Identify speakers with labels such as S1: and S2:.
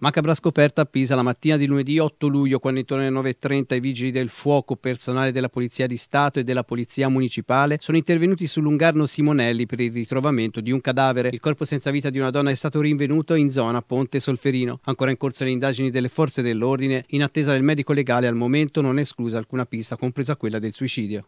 S1: Macabra scoperta a Pisa la mattina di lunedì 8 luglio, quando intorno alle 9.30 i vigili del fuoco, personale della Polizia di Stato e della Polizia Municipale sono intervenuti su Lungarno Simonelli per il ritrovamento di un cadavere. Il corpo senza vita di una donna è stato rinvenuto in zona Ponte Solferino. Ancora in corso le indagini delle forze dell'ordine, in attesa del medico legale al momento non è esclusa alcuna
S2: pista, compresa quella del suicidio.